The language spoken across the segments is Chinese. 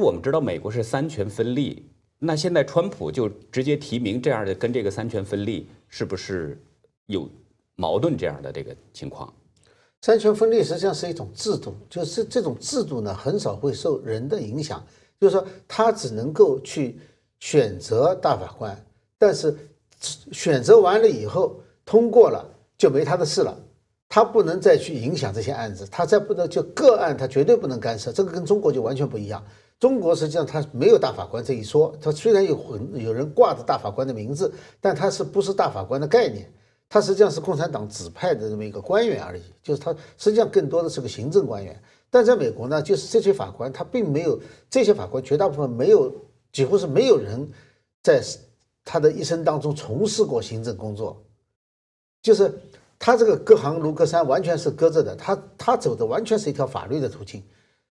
我们知道美国是三权分立，那现在川普就直接提名这样的，跟这个三权分立是不是有矛盾这样的这个情况？三权分立实际上是一种制度，就是这种制度呢很少会受人的影响，就是说他只能够去选择大法官，但是选择完了以后通过了就没他的事了，他不能再去影响这些案子，他再不能就个案他绝对不能干涉，这个跟中国就完全不一样。中国实际上他没有大法官这一说，他虽然有很有人挂着大法官的名字，但他是不是大法官的概念？他实际上是共产党指派的这么一个官员而已，就是他实际上更多的是个行政官员。但在美国呢，就是这些法官他并没有，这些法官绝大部分没有，几乎是没有人在他的一生当中从事过行政工作，就是他这个各行如隔山完全是搁着的，他他走的完全是一条法律的途径。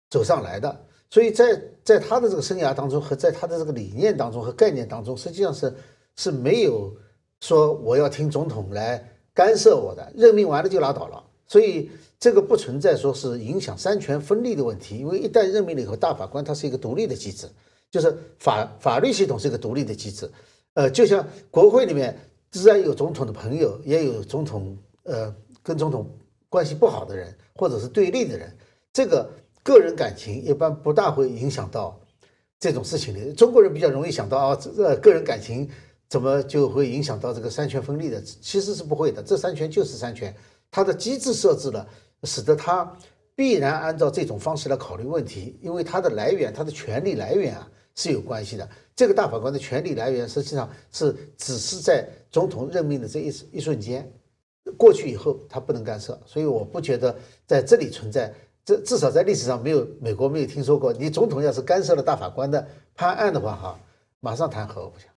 走上来的，所以在在他的这个生涯当中和在他的这个理念当中和概念当中，实际上是是没有说我要听总统来干涉我的，任命完了就拉倒了。所以这个不存在说是影响三权分立的问题，因为一旦任命了以后，大法官他是一个独立的机制，就是法法律系统是一个独立的机制。呃，就像国会里面自然有总统的朋友，也有总统呃跟总统关系不好的人或者是对立的人，这个。个人感情一般不大会影响到这种事情的。中国人比较容易想到啊，这个人感情怎么就会影响到这个三权分立的？其实是不会的。这三权就是三权，它的机制设置了，使得它必然按照这种方式来考虑问题，因为它的来源、它的权力来源啊是有关系的。这个大法官的权力来源实际上是只是在总统任命的这一一瞬间过去以后，他不能干涉。所以我不觉得在这里存在。这至少在历史上没有美国没有听说过，你总统要是干涉了大法官的判案的话，哈，马上弹劾，我不想。